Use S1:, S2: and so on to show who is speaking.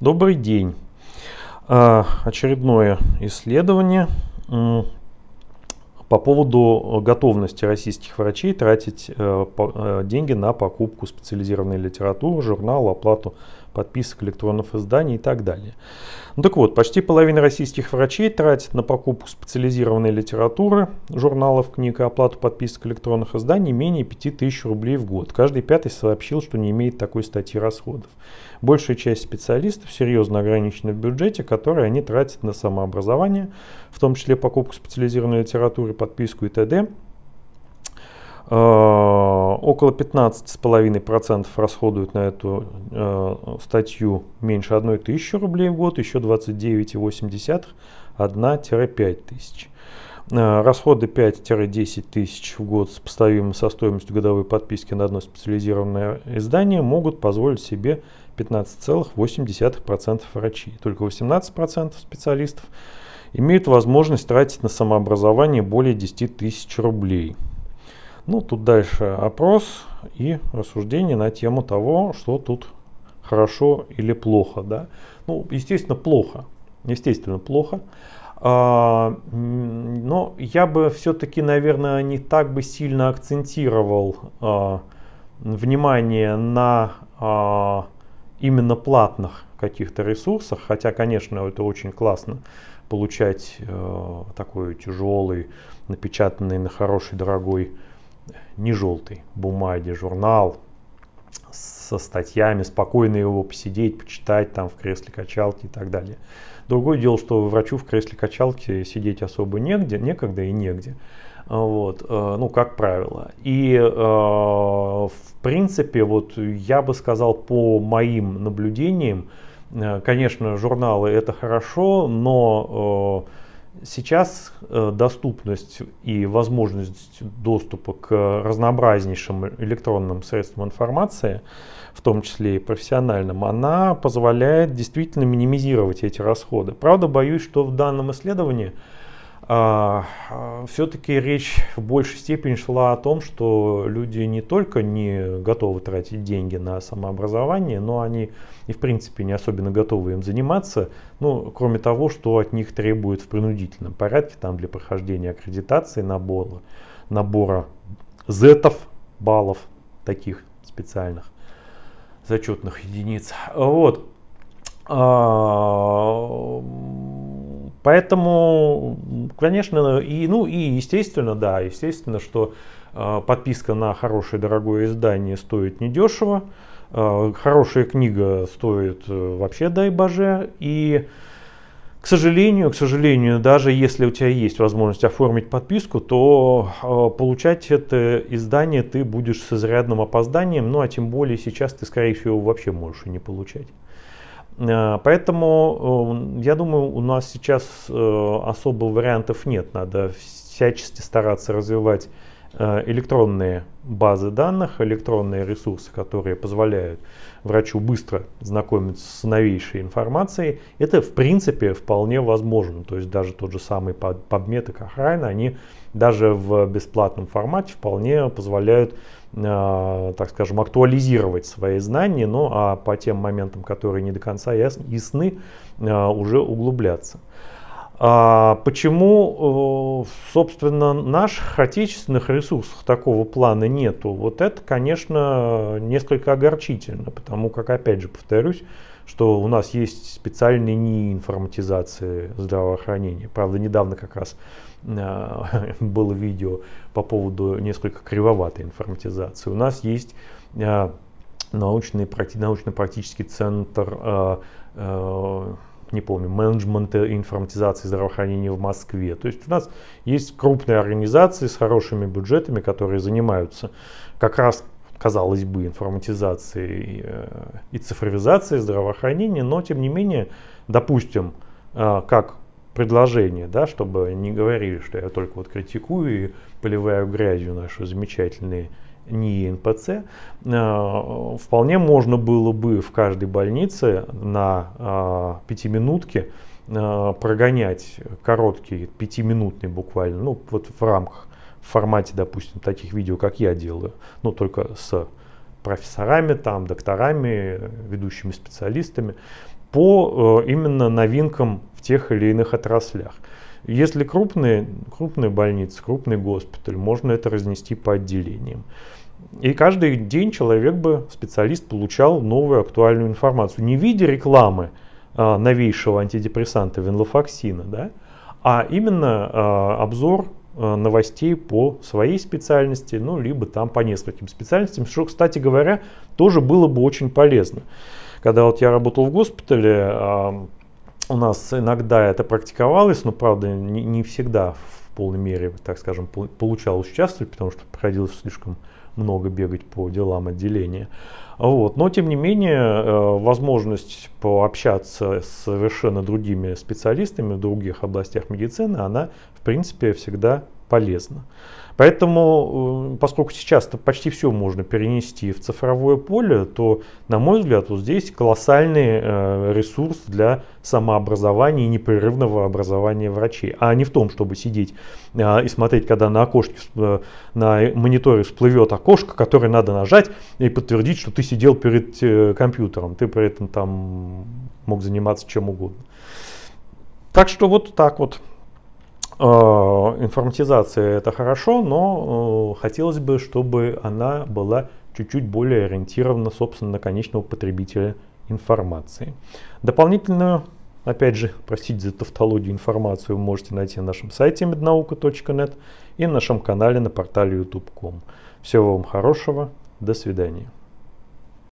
S1: Добрый день. А, очередное исследование по поводу готовности российских врачей тратить э, э, деньги на покупку специализированной литературы, журнала, оплату подписок электронных изданий и так далее. Ну так вот, почти половина российских врачей тратит на покупку специализированной литературы, журналов, книг и оплату подписок электронных изданий менее 5000 рублей в год. Каждый пятый сообщил, что не имеет такой статьи расходов. Большая часть специалистов серьезно ограничена в бюджете, который они тратят на самообразование, в том числе покупку специализированной литературы, подписку и т.д. А, Около 15,5% расходуют на эту э, статью меньше 1 тысячи рублей в год, еще 29,8 1-5 тысяч. Э, расходы 5-10 тысяч в год сопоставимы со стоимостью годовой подписки на одно специализированное издание могут позволить себе 15,8% врачей. Только 18% специалистов имеют возможность тратить на самообразование более 10 тысяч рублей. Ну, тут дальше опрос и рассуждение на тему того, что тут хорошо или плохо. Да? Ну, естественно, плохо. Естественно, плохо. А, но я бы все-таки, наверное, не так бы сильно акцентировал а, внимание на а, именно платных каких-то ресурсах, хотя, конечно, это очень классно получать э, такой тяжелый, напечатанный на хороший, дорогой не желтой бумаге, журнал со статьями, спокойно его посидеть, почитать там в кресле качалки и так далее. Другое дело, что врачу в кресле качалки сидеть особо негде, некогда и негде. Вот, э, ну, как правило. И, э, в принципе, вот я бы сказал, по моим наблюдениям, э, конечно, журналы это хорошо, но Сейчас э, доступность и возможность доступа к разнообразнейшим электронным средствам информации, в том числе и профессиональным, она позволяет действительно минимизировать эти расходы. Правда, боюсь, что в данном исследовании а, а, все-таки речь в большей степени шла о том, что люди не только не готовы тратить деньги на самообразование, но они и в принципе не особенно готовы им заниматься, ну, кроме того, что от них требуют в принудительном порядке, там для прохождения аккредитации набора, набора зетов, баллов таких специальных зачетных единиц. Вот. А, Поэтому, конечно, и, ну и естественно, да, естественно, что э, подписка на хорошее дорогое издание стоит недешево, э, хорошая книга стоит э, вообще дай боже, и к сожалению, к сожалению, даже если у тебя есть возможность оформить подписку, то э, получать это издание ты будешь с изрядным опозданием, ну а тем более сейчас ты, скорее всего, вообще можешь и не получать. Э, поэтому э, я думаю, у нас сейчас э, особо вариантов нет. Надо всячески стараться развивать Э, электронные базы данных, электронные ресурсы, которые позволяют врачу быстро знакомиться с новейшей информацией, это в принципе вполне возможно. То есть даже тот же самый PubMed и Cochrane, они даже в бесплатном формате вполне позволяют, э, так скажем, актуализировать свои знания, ну а по тем моментам, которые не до конца ясны, э, уже углубляться. А почему, собственно, наших отечественных ресурсов такого плана нету? Вот это, конечно, несколько огорчительно, потому как, опять же, повторюсь, что у нас есть специальные НИИ информатизации здравоохранения. Правда, недавно как раз а, было видео по поводу несколько кривоватой информатизации. У нас есть а, научный, научно-практический центр не помню, менеджмента информатизации здравоохранения в Москве. То есть у нас есть крупные организации с хорошими бюджетами, которые занимаются как раз казалось бы, информатизацией э, и цифровизацией здравоохранения, но тем не менее, допустим, э, как предложение, да, чтобы не говорили, что я только вот критикую и поливаю грязью наши замечательные не НПЦ, э, вполне можно было бы в каждой больнице на а, пятиминутке э, прогонять короткий, пятиминутный буквально, ну вот в рамках, в формате, допустим, таких видео, как я делаю, но только с профессорами, там, докторами, ведущими специалистами, по э, именно новинкам в тех или иных отраслях. Если крупные, крупные больницы, крупный госпиталь, можно это разнести по отделениям. И каждый день человек бы, специалист, получал новую актуальную информацию. Не в виде рекламы э, новейшего антидепрессанта венлофоксина, да, а именно э, обзор э, новостей по своей специальности, ну, либо там по нескольким специальностям, что, кстати говоря, тоже было бы очень полезно. Когда вот я работал в госпитале, э, у нас иногда это практиковалось, но, правда, не, не всегда в полной мере, так скажем, получалось участвовать, потому что приходилось слишком много бегать по делам отделения. Вот. Но, тем не менее, э, возможность пообщаться с совершенно другими специалистами в других областях медицины, она, в принципе, всегда полезна. Поэтому, э, поскольку сейчас почти все можно перенести в цифровое поле, то, на мой взгляд, вот здесь колоссальный э, ресурс для самообразования и непрерывного образования врачей. А не в том, чтобы сидеть э, и смотреть, когда на окошке, на мониторе всплывет окошко, которое надо нажать и подтвердить, что ты сидел перед компьютером. Ты при этом там мог заниматься чем угодно. Так что вот так вот а, информатизация это хорошо, но э, хотелось бы, чтобы она была чуть-чуть более ориентирована, собственно, на конечного потребителя информации. Дополнительную, опять же, простите за тавтологию, информацию вы можете найти на нашем сайте mednauka.net и на нашем канале на портале youtube.com. Всего вам хорошего, до свидания.